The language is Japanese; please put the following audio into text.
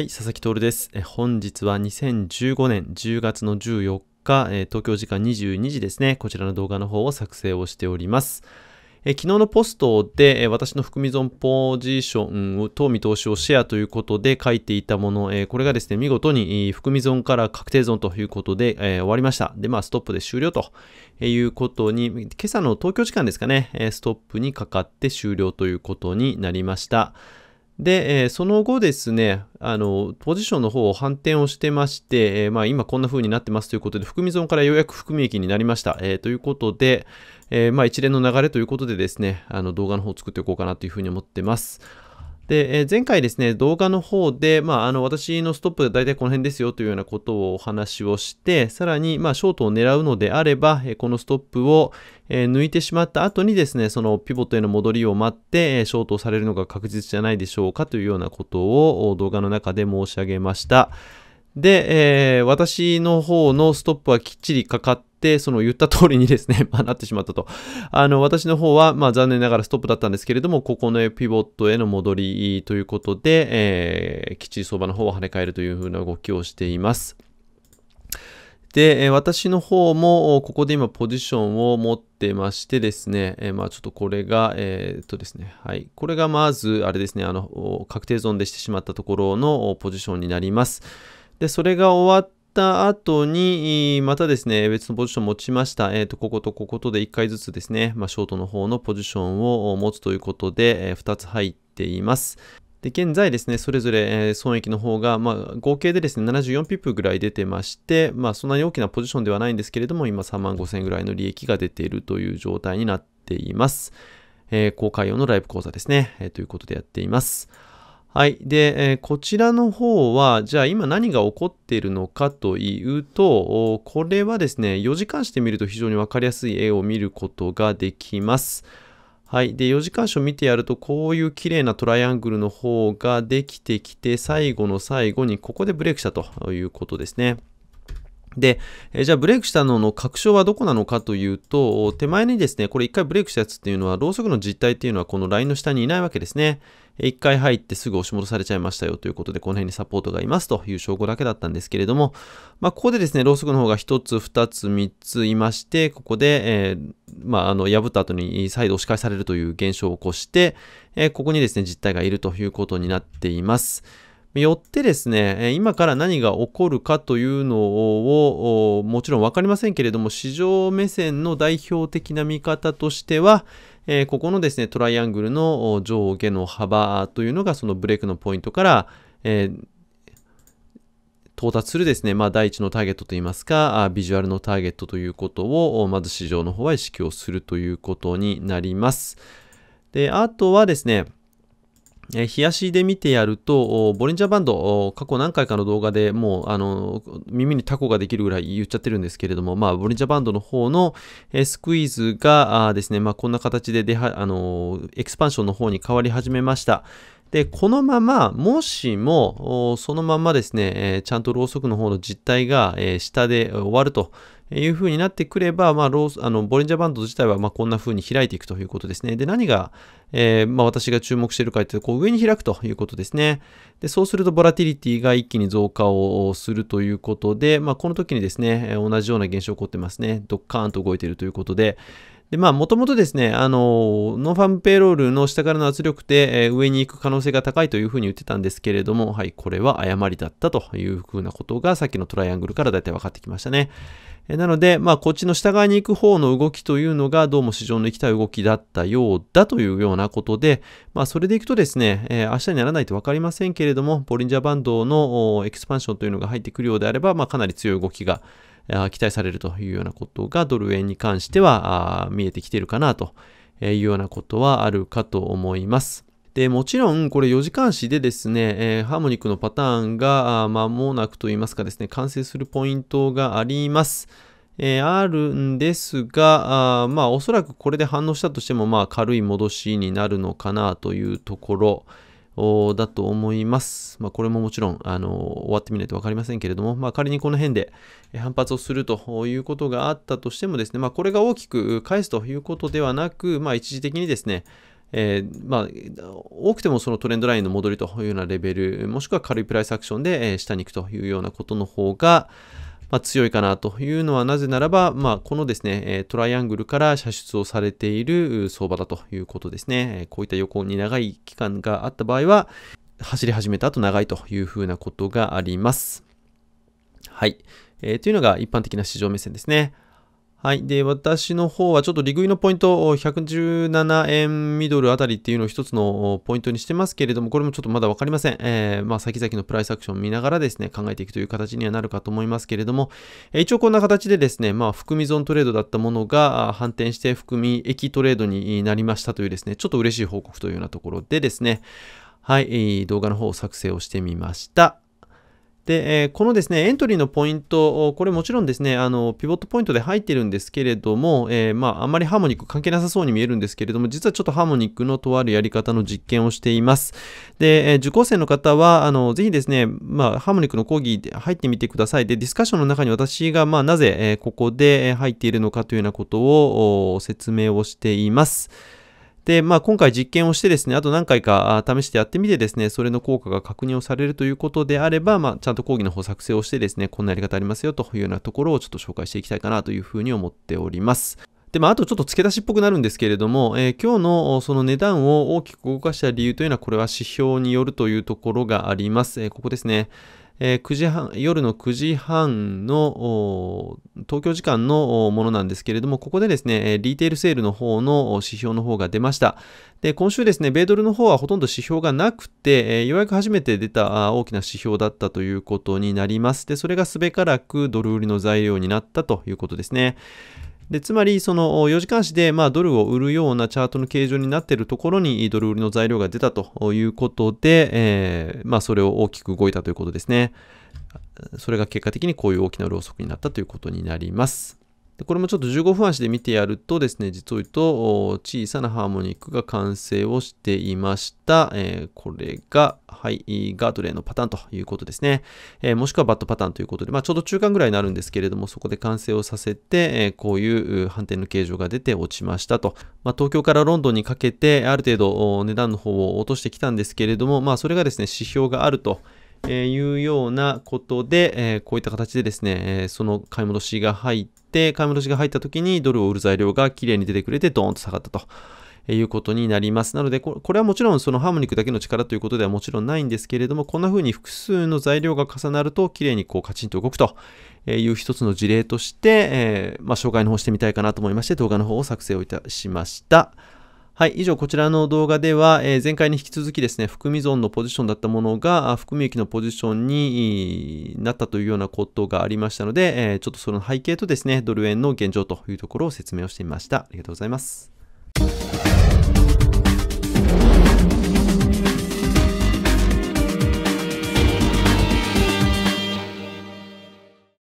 はい、佐々木徹です。本日は2015年10月の14日、東京時間22時ですね、こちらの動画の方を作成をしております。昨日のポストで私の含み損ポジションと見通しをシェアということで書いていたもの、これがですね、見事に含み損から確定損ということで終わりました。で、まあ、ストップで終了ということに、今朝の東京時間ですかね、ストップにかかって終了ということになりました。で、えその後ですね、あの、ポジションの方を反転をしてまして、えまあ今こんな風になってますということで、含み損からようやく含み益になりました。えー、ということで、えまあ一連の流れということでですね、あの動画の方を作っていこうかなというふうに思ってます。で、え前回ですね、動画の方で、まあ、あの、私のストップ大体この辺ですよというようなことをお話をして、さらに、まあ、ショートを狙うのであれば、えこのストップを、え抜いてしまった後にですね、そのピボットへの戻りを待って、えショートをされるのが確実じゃないでしょうかというようなことを動画の中で申し上げました。で、えー、私の方のストップはきっちりかかっ、その言った通りにですね、まあ、なってしまったと。あの、私の方は、まあ、残念ながらストップだったんですけれども、ここのピボットへの戻りということで、えー、基地相場の方を跳ね返るというふうな動きをしています。で、私の方も、ここで今ポジションを持ってましてですね、えまあちょっとこれが、えー、っとですね、はい。これがまず、あれですね、あの、確定ゾーンでしてしまったところのポジションになります。で、それが終わっった後に、またですね、別のポジションを持ちました。えっ、ー、と、こことこことで1回ずつですね、まあ、ショートの方のポジションを持つということで、えー、2つ入っています。で、現在ですね、それぞれ、えー、損益の方が、まあ、合計でですね、74ピップぐらい出てまして、まあ、そんなに大きなポジションではないんですけれども、今3万5千ぐらいの利益が出ているという状態になっています。えー、公開用のライブ講座ですね、えー、ということでやっています。はい。で、えこちらの方は、じゃあ今何が起こっているのかというと、これはですね、4時間してみると非常にわかりやすい絵を見ることができます。はい。で、4時間を見てやると、こういう綺麗なトライアングルの方ができてきて、最後の最後にここでブレイクしたということですね。で、えじゃあブレイクしたのの確証はどこなのかというと、手前にですね、これ一回ブレイクしたやつっていうのは、ろうそくの実態っていうのはこのラインの下にいないわけですね。一回入ってすぐ押し戻されちゃいましたよということで、この辺にサポートがいますという証拠だけだったんですけれども、まあ、ここでですね、ろうそくの方が一つ、二つ、三ついまして、ここで、えー、まあ、あの、破った後に再度押し返されるという現象を起こして、えー、ここにですね、実態がいるということになっています。よってですね、今から何が起こるかというのを、もちろん分かりませんけれども、市場目線の代表的な見方としては、えここのですね、トライアングルの上下の幅というのが、そのブレイクのポイントから、え到達するですね、まあ、第一のターゲットといいますか、ビジュアルのターゲットということを、まず市場の方は意識をするということになります。で、あとはですね、えー、冷やしで見てやると、ボリンジャーバンド、過去何回かの動画でもう、あの、耳にタコができるぐらい言っちゃってるんですけれども、まあ、ボリンジャーバンドの方の、えー、スクイーズがあですね、まあ、こんな形ででは、あの、エクスパンションの方に変わり始めました。で、このまま、もしも、そのままですね、えー、ちゃんとろうそくの方の実態が、えー、下で終わるという風になってくれば、まあ、ローあのボリンジャーバンド自体はまこんな風に開いていくということですね。で、何が、えー、まあ、私が注目しているかというと、こう上に開くということですね。で、そうするとボラティリティが一気に増加をするということで、まあ、この時にですね、同じような現象起こってますね。ドッカーンと動いているということで、で、まあ、もともとですね、あの、ノーファームペイロールの下からの圧力で、えー、上に行く可能性が高いというふうに言ってたんですけれども、はい、これは誤りだったというふうなことが、さっきのトライアングルからだいたい分かってきましたね。えー、なので、まあ、こっちの下側に行く方の動きというのが、どうも市場の行きたい動きだったようだというようなことで、まあ、それでいくとですね、えー、明日にならないと分かりませんけれども、ボリンジャーバンドのエクスパンションというのが入ってくるようであれば、まあ、かなり強い動きが、期待されるというようなことがドル円に関しては見えてきているかなというようなことはあるかと思います。でもちろん、これ4時間足でですね、えー、ハーモニックのパターンが間もなくといいますかですね、完成するポイントがあります。えー、あるんですが、あまあ、おそらくこれで反応したとしても、まあ、軽い戻しになるのかなというところ。だと思います。まあ、これももちろん、あの、終わってみないと分かりませんけれども、まあ、仮にこの辺で反発をするということがあったとしてもですね、まあ、これが大きく返すということではなく、まあ、一時的にですね、えー、まあ、多くてもそのトレンドラインの戻りというようなレベル、もしくは軽いプライスアクションで、え下に行くというようなことの方が、まあ、強いかなというのはなぜならば、まあ、このですね、トライアングルから射出をされている相場だということですね。こういった横に長い期間があった場合は、走り始めた後長いというふうなことがあります。はい。えー、というのが一般的な市場目線ですね。はい。で、私の方はちょっと利食いのポイントを117円ミドルあたりっていうのを一つのポイントにしてますけれども、これもちょっとまだわかりません。えー、まあ、先々のプライスアクション見ながらですね、考えていくという形にはなるかと思いますけれども、え一応こんな形でですね、まあ、含み損トレードだったものが反転して含み益トレードになりましたというですね、ちょっと嬉しい報告というようなところでですね、はい、動画の方を作成をしてみました。で、えこのですね、エントリーのポイント、これもちろんですね、あの、ピボットポイントで入ってるんですけれども、えー、まあ、あんまりハーモニック関係なさそうに見えるんですけれども、実はちょっとハーモニックのとあるやり方の実験をしています。で、え受講生の方は、あの、ぜひですね、まあ、ハーモニックの講義で入ってみてください。で、ディスカッションの中に私が、まあ、なぜ、えここで入っているのかというようなことを説明をしています。で、まあ、今回実験をしてですね、あと何回か試してやってみてですね、それの効果が確認をされるということであれば、まあ、ちゃんと講義の方作成をしてですね、こんなやり方ありますよというようなところをちょっと紹介していきたいかなというふうに思っております。で、まあ、あとちょっと付け出しっぽくなるんですけれども、えー、今日のその値段を大きく動かした理由というのは、これは指標によるというところがあります。えー、ここですね。えー、9時半、夜の9時半の東京時間のものなんですけれども、ここでですね、リーテールセールの方の指標の方が出ました。で、今週ですね、米ドルの方はほとんど指標がなくて、えー、ようやく初めて出た大きな指標だったということになります。で、それがすべからくドル売りの材料になったということですね。で、つまり、その4時間足で、まあ、ドルを売るようなチャートの形状になっているところに、ドル売りの材料が出たということで、えー、まあ、それを大きく動いたということですね。それが結果的にこういう大きなろうそくになったということになります。でこれもちょっと15分足で見てやるとですね、実を言うと小さなハーモニックが完成をしていました。えー、これが、はい、ガードレーのパターンということですね。えー、もしくはバットパターンということで、まあ、ちょうど中間ぐらいになるんですけれども、そこで完成をさせて、えー、こういう反転の形状が出て落ちましたと。まあ、東京からロンドンにかけて、ある程度値段の方を落としてきたんですけれども、まあ、それがですね、指標があると。えいうようなことで、えこういった形でですね、えその買い戻しが入って、買い戻しが入った時にドルを売る材料が綺麗に出てくれて、ドーンと下がったと。いうことになります。なので、これはもちろんそのハーモニックだけの力ということではもちろんないんですけれども、こんな風に複数の材料が重なると、綺麗にこうカチンと動くという一つの事例として、えー、まあ、紹介の方してみたいかなと思いまして、動画の方を作成をいたしました。はい、以上こちらの動画では、え前回に引き続きですね、含み損のポジションだったものが、含み益のポジションになったというようなことがありましたので、えちょっとその背景とですね、ドル円の現状というところを説明をしてみました。ありがとうございます。